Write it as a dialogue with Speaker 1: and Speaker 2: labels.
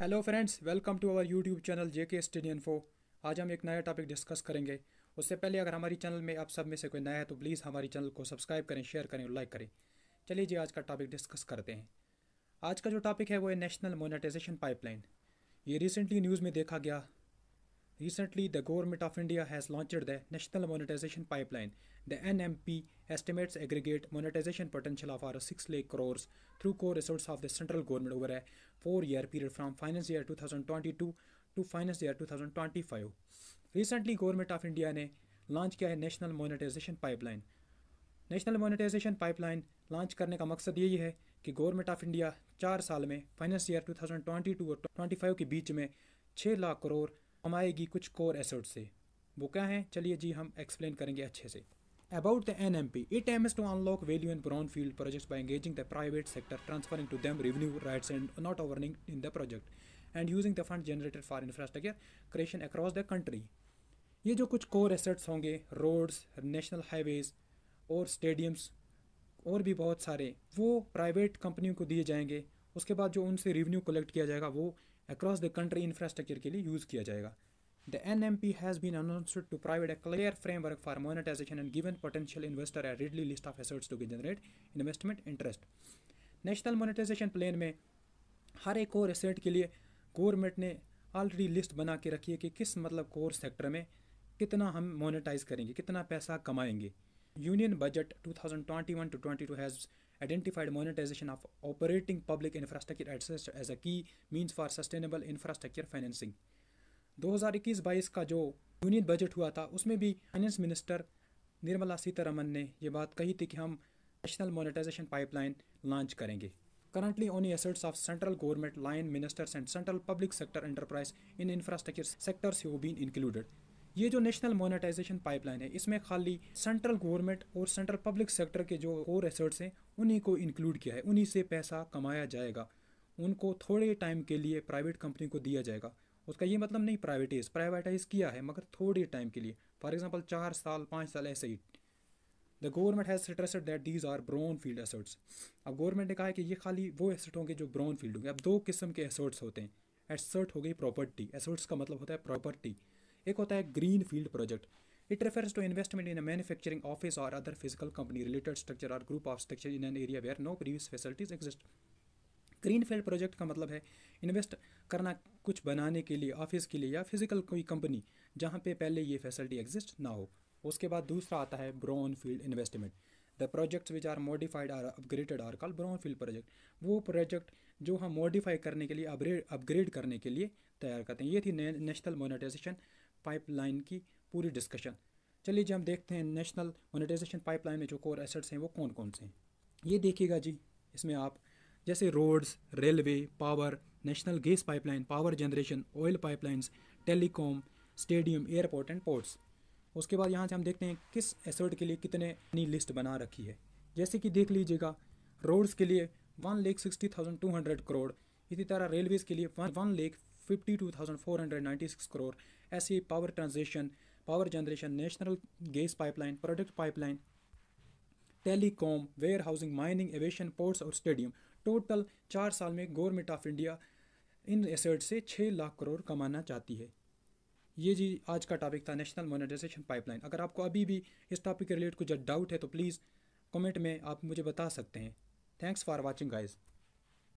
Speaker 1: Hello friends welcome to our YouTube channel J K study info आज हम एक नया टॉपिक डिस्कस करेंगे उससे पहले अगर हमारी चैनल में आप सब में से कोई नया है तो प्लीज़ हमारी चैनल को सब्सक्राइब करें शेयर करें और लाइक करें चलिए जी आज का टॉपिक डिस्कस करते हैं आज का जो टॉपिक है वो है नेशनल मोनिटाइजेशन पाइपलाइन ये रिसेंटली न्यूज़ में देखा गया recently the government of India has launched the national monetization pipeline The NMP estimates aggregate monetization potential of around 6 lakh crores through core resource of the central government over a four-year period from finance year 2022 to finance year 2025. Recently, Government of India ne launch kiya hai National Monetization Pipeline. National monetization pipeline launch करने का मकसद यही है कि government of India चार साल में finance year 2022 और 25 के बीच में 6 लाख करोड़ कमाएगी कुछ कोर एसेट से वो क्या हैं चलिए जी हम एक्सप्लेन करेंगे अच्छे से About the NMP, it aims to unlock value in brownfield projects by engaging the private sector, transferring to them revenue rights and not owning in the project, and using the funds generated for infrastructure creation across the country. ये जो कुछ core assets होंगे roads, national highways और stadiums और भी बहुत सारे वो private कंपनियों को दिए जाएंगे उसके बाद जो उनसे revenue collect किया जाएगा वो across the country infrastructure के लिए use किया जाएगा The NMP has been announced to provide a clear framework for monetization and given potential investor a readily list of assets to be generate investment interest. National monetization plan में हर एक और asset के लिए government ने already list बना के रखी है कि किस मतलब कोर sector में कितना हम monetize करेंगे कितना पैसा कमाएंगे Union budget 2021 to 22 has identified monetization of operating public infrastructure assets as a key means for sustainable infrastructure financing. 2021-22 का जो यूनियन बजट हुआ था उसमें भी फाइनेंस मिनिस्टर निर्मला सीतारमन ने ये बात कही थी कि हम नेशनल मोनेटाइजेशन पाइपलाइन लॉन्च करेंगे currently only assets of central government line ministers and central public sector enterprise in infrastructure sectors have been included ये जो नेशनल मोनेटाइजेशन पाइपलाइन है इसमें खाली सेंट्रल गवर्नमेंट और सेंट्रल पब्लिक सेक्टर के जो और एसेट्स हैं उन्हीं को इंक्लूड किया है उन्हीं से पैसा कमाया जाएगा उनको थोड़े टाइम के लिए प्राइवेट कंपनी को दिया जाएगा उसका ये मतलब नहीं प्राइवेटाइज प्राइवेटाइज किया है मगर थोड़े टाइम के लिए फॉर एग्जाम्पल चार साल पाँच साल ऐसे ही the government has interested that these are brown field assets अब गवर्नमेंट ने कहा है कि ये खाली वो एसेट होंगे जो ब्राउन फील्ड होंगे अब दो किस्म के एसर्ट्स होते हैं एसर्ट हो गई प्रॉपर्टी एसर्ट्स का मतलब होता है प्रॉपर्टी एक होता है green field project it refers to investment in a manufacturing office और other physical company related structure और group of structure in an area where no previous facilities exist green field project का मतलब है invest करना कुछ बनाने के लिए ऑफिस के लिए या फिजिकल कोई कंपनी जहाँ पे पहले ये फैसिलिटी एग्जिस्ट ना हो उसके बाद दूसरा आता है brown field investment the projects which are modified are upgraded are call brown field project वो प्रोजेक्ट जो हम मॉडिफाई करने के लिए अपग्रेड करने के लिए तैयार करते हैं ये थी नेशनल मोनिटाइजेशन पाइपलाइन की पूरी डिस्कशन चलिए जी हम देखते हैं नेशनल मोनिटाइजेशन पाइपलाइन में जो कोर एसेट्स हैं वो कौन कौन से हैं ये देखिएगा जी इसमें आप जैसे roads railway power national gas pipeline power generation oil pipelines telecom stadium airport and ports उसके बाद यहाँ से हम देखते हैं किस एसर्ट के लिए कितने अपनी लिस्ट बना रखी है जैसे कि देख लीजिएगा रोड्स के लिए one lakh sixty thousand two hundred crore इसी तरह रेलवेज़ के लिए one one lakh fifty two thousand four hundred ninety six crore ऐसे ही power transmission power generation national gas pipeline product pipeline telecom warehousing mining aviation ports और stadium total चार साल में गवर्नमेंट ऑफ इंडिया इन एसेट से छः लाख करोड़ कमाना चाहती है ये जी आज का टॉपिक था नेशनल मोनेटाइजेशन पाइपलाइन अगर आपको अभी भी इस टॉपिक के रिलेटेड कुछ डाउट है तो प्लीज़ कमेंट में आप मुझे बता सकते हैं थैंक्स फॉर वॉचिंग गाइज़